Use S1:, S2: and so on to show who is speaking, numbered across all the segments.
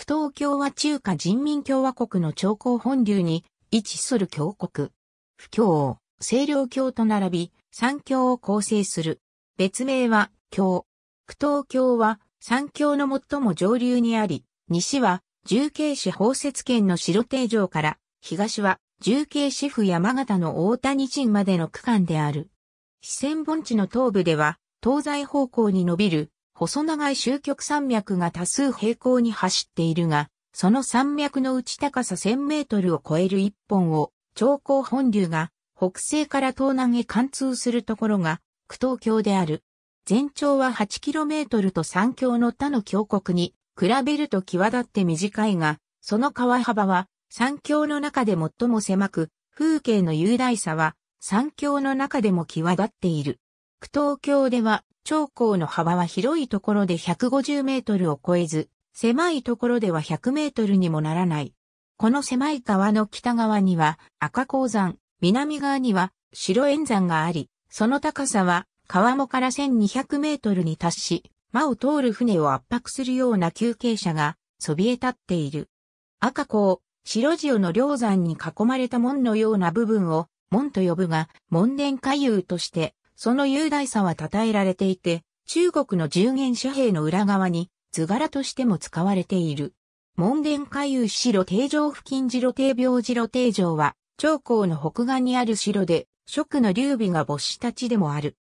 S1: ク東京は中華人民共和国の朝江本流に位置する教国。不教、清涼教と並び、三教を構成する。別名は、教。クトーは、三教の最も上流にあり、西は、重慶市包摂圏の白定城から、東は、重慶市府山形の大谷陣までの区間である。四川盆地の東部では、東西方向に伸びる細長い終局山脈が多数平行に走っているが、その山脈のうち高さ1000メートルを超える一本を、長江本流が北西から東南へ貫通するところが、苦東橋である。全長は8トルと山峡の他の峡谷に比べると際立って短いが、その川幅は山峡の中で最も狭く、風景の雄大さは山峡の中でも際立っている。苦闘橋では長江の幅は広いところで150メートルを超えず、狭いところでは100メートルにもならない。この狭い川の北側には赤鉱山、南側には白円山があり、その高さは川もから1200メートルに達し、間を通る船を圧迫するような休憩者がそびえ立っている。赤港、白塩の両山に囲まれた門のような部分を門と呼ぶが、門殿下遊としてその雄大さは称えられていて、中国の十元遮幣の裏側に図柄としても使われている。門殿海遊白定城付近白定病白定城は、長江の北岸にある城で、区の劉備が没した地でもある。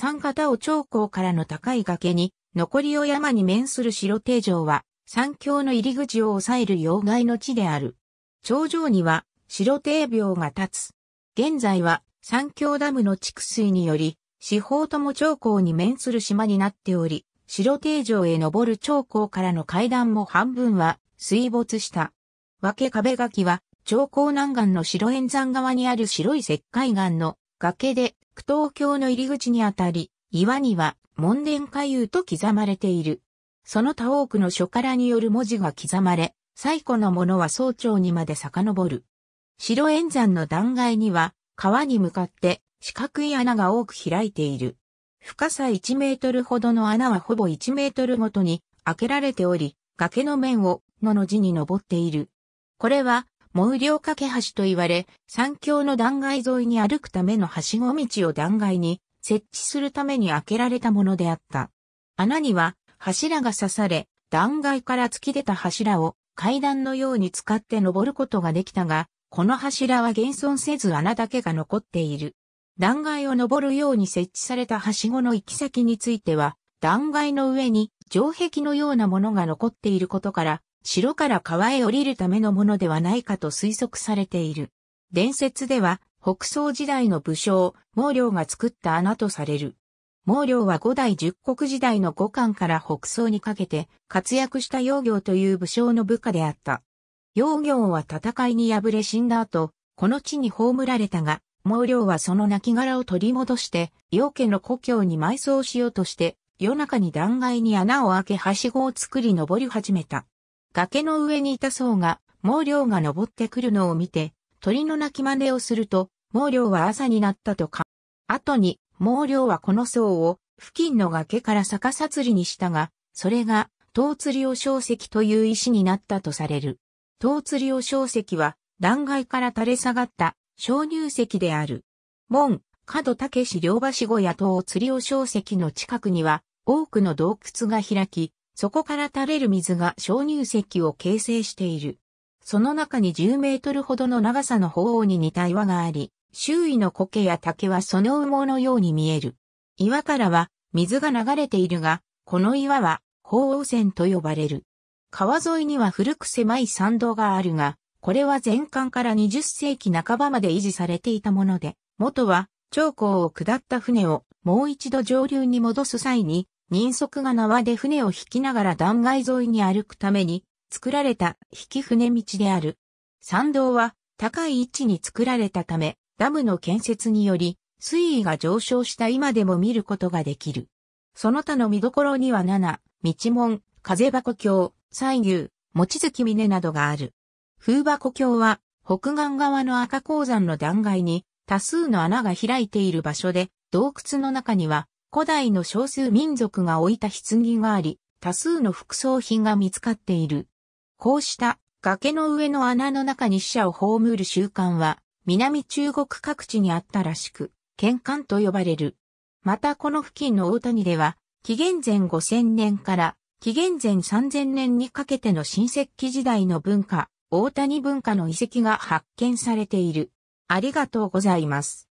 S1: 三方を長江からの高い崖に、残りを山に面する白定城は、三峡の入り口を抑える要害の地である。頂上には、白定病が立つ。現在は、三峡ダムの蓄水により、四方とも長江に面する島になっており、白定城へ登る長江からの階段も半分は水没した。分け壁垣は、長江南岸の白円山側にある白い石灰岩の崖で、苦東京の入り口にあたり、岩には門殿下遊と刻まれている。その他多くの書からによる文字が刻まれ、最古のものは早朝にまで遡る。白円山の断崖には、川に向かって四角い穴が多く開いている。深さ1メートルほどの穴はほぼ1メートルごとに開けられており、崖の面をのの字に登っている。これは、毛量架け橋と言われ、山峡の断崖沿いに歩くためのはしご道を断崖に設置するために開けられたものであった。穴には柱が刺され、断崖から突き出た柱を階段のように使って登ることができたが、この柱は現存せず穴だけが残っている。断崖を登るように設置されたはしごの行き先については、断崖の上に城壁のようなものが残っていることから、城から川へ降りるためのものではないかと推測されている。伝説では、北宋時代の武将、毛領が作った穴とされる。毛領は五代十国時代の五巻から北宋にかけて活躍した幼行という武将の部下であった。幼行は戦いに敗れ死んだ後、この地に葬られたが、毛量はその亡骸を取り戻して、陽家の故郷に埋葬しようとして、夜中に断崖に穴を開けはしごを作り登り始めた。崖の上にいた僧が、毛量が登ってくるのを見て、鳥の鳴き真似をすると、毛量は朝になったとか。後に、毛量はこの僧を、付近の崖から逆さ釣りにしたが、それが、遠釣りを小石という石になったとされる。遠釣りを小石は、断崖から垂れ下がった鍾乳石である。門、角武市両橋小屋等釣りを小石の近くには多くの洞窟が開き、そこから垂れる水が鍾乳石を形成している。その中に10メートルほどの長さの鳳凰に似た岩があり、周囲の苔や竹はその羽毛のように見える。岩からは水が流れているが、この岩は鳳凰線と呼ばれる。川沿いには古く狭い参道があるが、これは前巻から20世紀半ばまで維持されていたもので、元は長江を下った船をもう一度上流に戻す際に、人足が縄で船を引きながら断崖沿いに歩くために作られた引き船道である。参道は高い位置に作られたため、ダムの建設により水位が上昇した今でも見ることができる。その他の見どころには7、道門、風箱橋、西牛、餅月峰などがある。風馬湖峡は、北岸側の赤鉱山の断崖に、多数の穴が開いている場所で、洞窟の中には、古代の少数民族が置いた棺があり、多数の副葬品が見つかっている。こうした崖の上の穴の中に死者を葬る習慣は、南中国各地にあったらしく、玄関と呼ばれる。またこの付近の大谷では、紀元前5000年から紀元前3000年にかけての新石器時代の文化、大谷文化の遺跡が発見されている。ありがとうございます。